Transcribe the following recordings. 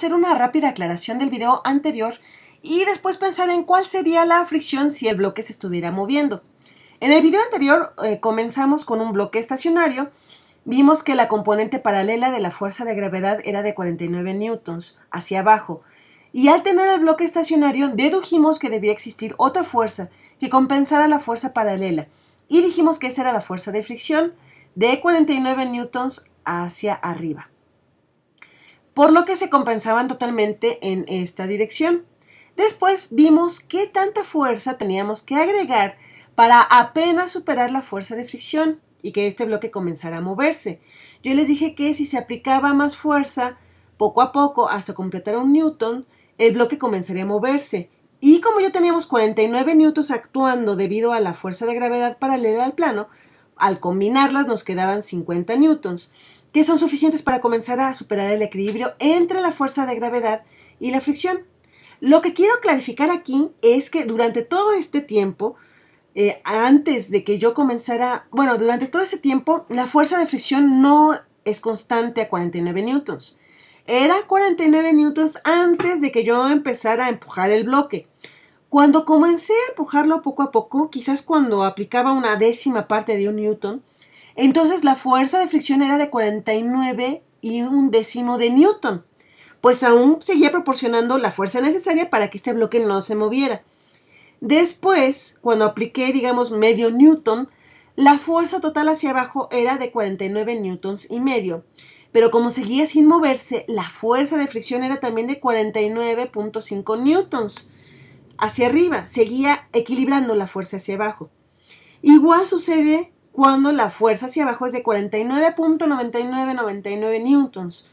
hacer una rápida aclaración del video anterior y después pensar en cuál sería la fricción si el bloque se estuviera moviendo. En el video anterior eh, comenzamos con un bloque estacionario. Vimos que la componente paralela de la fuerza de gravedad era de 49 newtons hacia abajo. Y al tener el bloque estacionario dedujimos que debía existir otra fuerza que compensara la fuerza paralela. Y dijimos que esa era la fuerza de fricción de 49 newtons hacia arriba por lo que se compensaban totalmente en esta dirección. Después vimos qué tanta fuerza teníamos que agregar para apenas superar la fuerza de fricción y que este bloque comenzara a moverse. Yo les dije que si se aplicaba más fuerza poco a poco hasta completar un newton, el bloque comenzaría a moverse. Y como ya teníamos 49 newtons actuando debido a la fuerza de gravedad paralela al plano, al combinarlas nos quedaban 50 newtons que son suficientes para comenzar a superar el equilibrio entre la fuerza de gravedad y la fricción. Lo que quiero clarificar aquí es que durante todo este tiempo, eh, antes de que yo comenzara, bueno, durante todo ese tiempo, la fuerza de fricción no es constante a 49 newtons. Era 49 newtons antes de que yo empezara a empujar el bloque. Cuando comencé a empujarlo poco a poco, quizás cuando aplicaba una décima parte de un newton, entonces la fuerza de fricción era de 49 y un décimo de Newton, pues aún seguía proporcionando la fuerza necesaria para que este bloque no se moviera. Después, cuando apliqué, digamos, medio Newton, la fuerza total hacia abajo era de 49 newtons y medio, pero como seguía sin moverse, la fuerza de fricción era también de 49.5 newtons hacia arriba, seguía equilibrando la fuerza hacia abajo. Igual sucede cuando la fuerza hacia abajo es de 49.9999 newtons.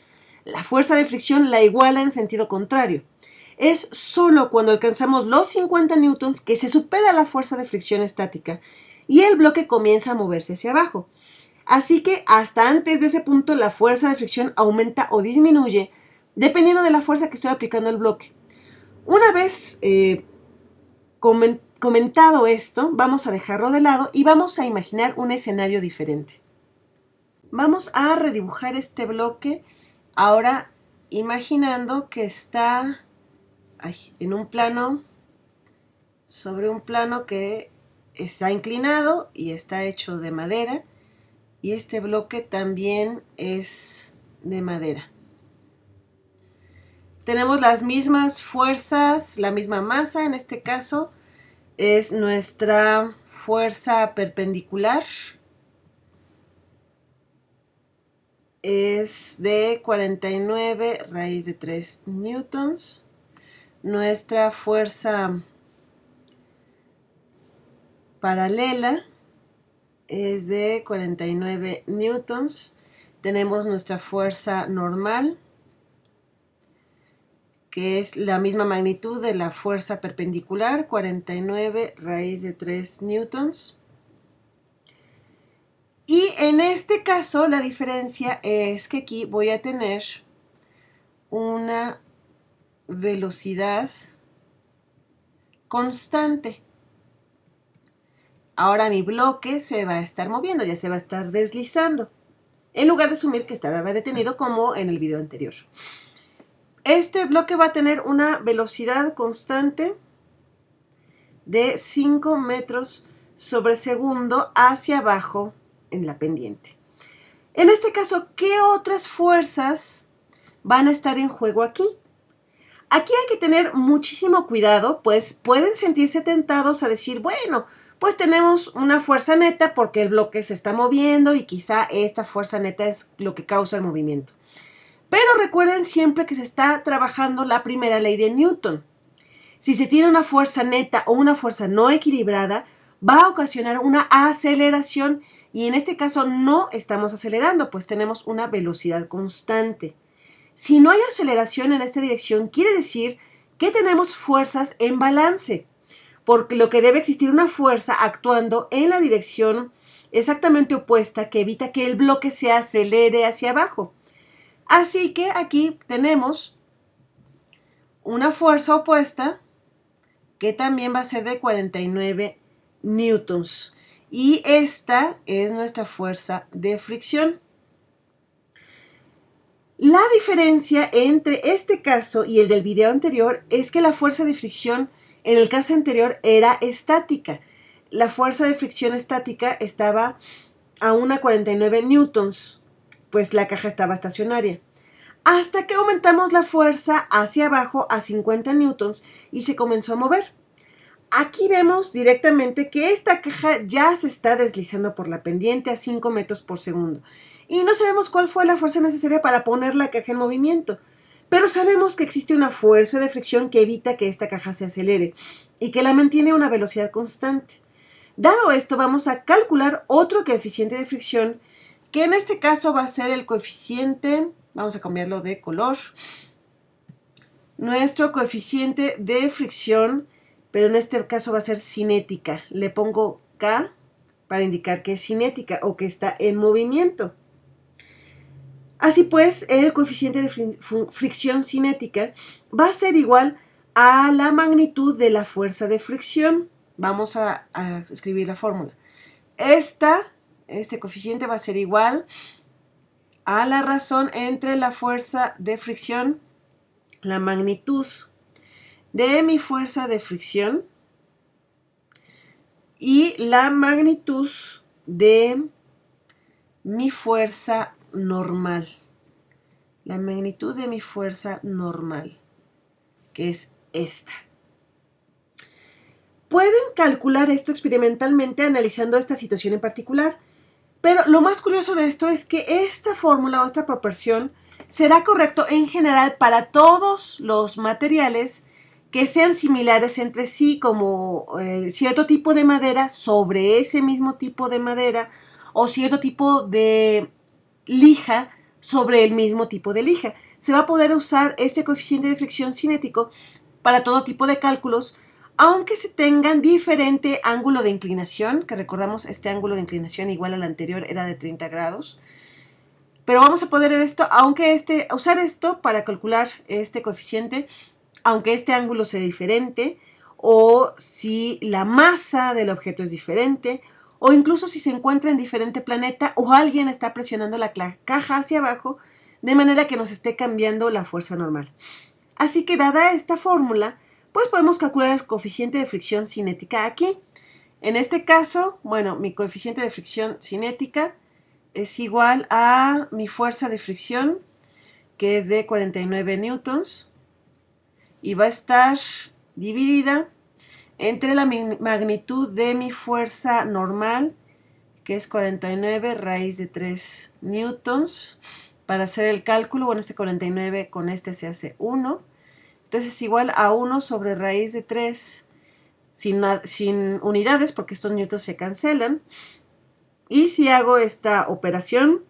La fuerza de fricción la iguala en sentido contrario. Es solo cuando alcanzamos los 50 newtons que se supera la fuerza de fricción estática y el bloque comienza a moverse hacia abajo. Así que hasta antes de ese punto la fuerza de fricción aumenta o disminuye dependiendo de la fuerza que estoy aplicando al bloque. Una vez eh, comentado esto, vamos a dejarlo de lado y vamos a imaginar un escenario diferente. Vamos a redibujar este bloque ahora imaginando que está en un plano, sobre un plano que está inclinado y está hecho de madera y este bloque también es de madera. Tenemos las mismas fuerzas, la misma masa en este caso, es nuestra fuerza perpendicular. Es de 49 raíz de 3 newtons. Nuestra fuerza paralela es de 49 newtons. Tenemos nuestra fuerza normal que es la misma magnitud de la fuerza perpendicular, 49 raíz de 3 newtons. Y en este caso la diferencia es que aquí voy a tener una velocidad constante. Ahora mi bloque se va a estar moviendo, ya se va a estar deslizando, en lugar de asumir que estaba detenido como en el video anterior. Este bloque va a tener una velocidad constante de 5 metros sobre segundo hacia abajo en la pendiente. En este caso, ¿qué otras fuerzas van a estar en juego aquí? Aquí hay que tener muchísimo cuidado, pues pueden sentirse tentados a decir, bueno, pues tenemos una fuerza neta porque el bloque se está moviendo y quizá esta fuerza neta es lo que causa el movimiento. Pero recuerden siempre que se está trabajando la primera ley de Newton. Si se tiene una fuerza neta o una fuerza no equilibrada, va a ocasionar una aceleración y en este caso no estamos acelerando, pues tenemos una velocidad constante. Si no hay aceleración en esta dirección, quiere decir que tenemos fuerzas en balance, porque lo que debe existir una fuerza actuando en la dirección exactamente opuesta que evita que el bloque se acelere hacia abajo. Así que aquí tenemos una fuerza opuesta que también va a ser de 49 newtons. Y esta es nuestra fuerza de fricción. La diferencia entre este caso y el del video anterior es que la fuerza de fricción en el caso anterior era estática. La fuerza de fricción estática estaba a una 49 newtons pues la caja estaba estacionaria. Hasta que aumentamos la fuerza hacia abajo a 50 newtons y se comenzó a mover. Aquí vemos directamente que esta caja ya se está deslizando por la pendiente a 5 metros por segundo. Y no sabemos cuál fue la fuerza necesaria para poner la caja en movimiento. Pero sabemos que existe una fuerza de fricción que evita que esta caja se acelere y que la mantiene a una velocidad constante. Dado esto, vamos a calcular otro coeficiente de fricción que en este caso va a ser el coeficiente, vamos a cambiarlo de color, nuestro coeficiente de fricción, pero en este caso va a ser cinética. Le pongo K para indicar que es cinética o que está en movimiento. Así pues, el coeficiente de fricción cinética va a ser igual a la magnitud de la fuerza de fricción. Vamos a, a escribir la fórmula. Esta este coeficiente va a ser igual a la razón entre la fuerza de fricción, la magnitud de mi fuerza de fricción y la magnitud de mi fuerza normal. La magnitud de mi fuerza normal, que es esta. Pueden calcular esto experimentalmente analizando esta situación en particular. Pero lo más curioso de esto es que esta fórmula o esta proporción será correcto en general para todos los materiales que sean similares entre sí, como eh, cierto tipo de madera sobre ese mismo tipo de madera o cierto tipo de lija sobre el mismo tipo de lija. Se va a poder usar este coeficiente de fricción cinético para todo tipo de cálculos aunque se tengan diferente ángulo de inclinación, que recordamos este ángulo de inclinación igual al anterior era de 30 grados, pero vamos a poder esto, aunque este, usar esto para calcular este coeficiente, aunque este ángulo sea diferente, o si la masa del objeto es diferente, o incluso si se encuentra en diferente planeta o alguien está presionando la caja hacia abajo, de manera que nos esté cambiando la fuerza normal. Así que dada esta fórmula, pues podemos calcular el coeficiente de fricción cinética aquí. En este caso, bueno, mi coeficiente de fricción cinética es igual a mi fuerza de fricción, que es de 49 newtons, y va a estar dividida entre la magnitud de mi fuerza normal, que es 49 raíz de 3 newtons. Para hacer el cálculo, bueno, este 49 con este se hace 1 entonces es igual a 1 sobre raíz de 3 sin, sin unidades porque estos newtons se cancelan. Y si hago esta operación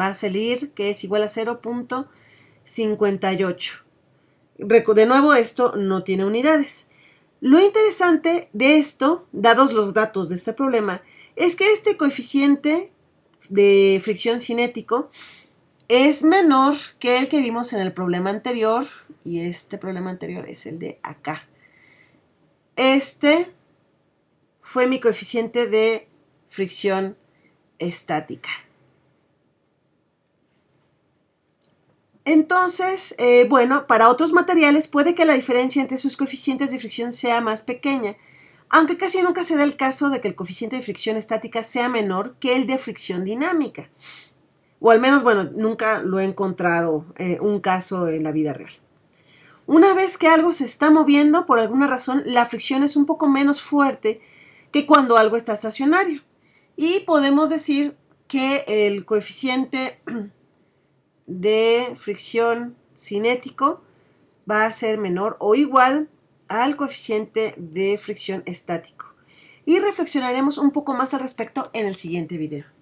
va a salir que es igual a 0.58. De nuevo esto no tiene unidades. Lo interesante de esto, dados los datos de este problema, es que este coeficiente de fricción cinético es menor que el que vimos en el problema anterior y este problema anterior es el de acá. Este fue mi coeficiente de fricción estática. Entonces, eh, bueno, para otros materiales puede que la diferencia entre sus coeficientes de fricción sea más pequeña, aunque casi nunca se da el caso de que el coeficiente de fricción estática sea menor que el de fricción dinámica. O al menos, bueno, nunca lo he encontrado eh, un caso en la vida real. Una vez que algo se está moviendo, por alguna razón, la fricción es un poco menos fuerte que cuando algo está estacionario. Y podemos decir que el coeficiente de fricción cinético va a ser menor o igual al coeficiente de fricción estático. Y reflexionaremos un poco más al respecto en el siguiente video.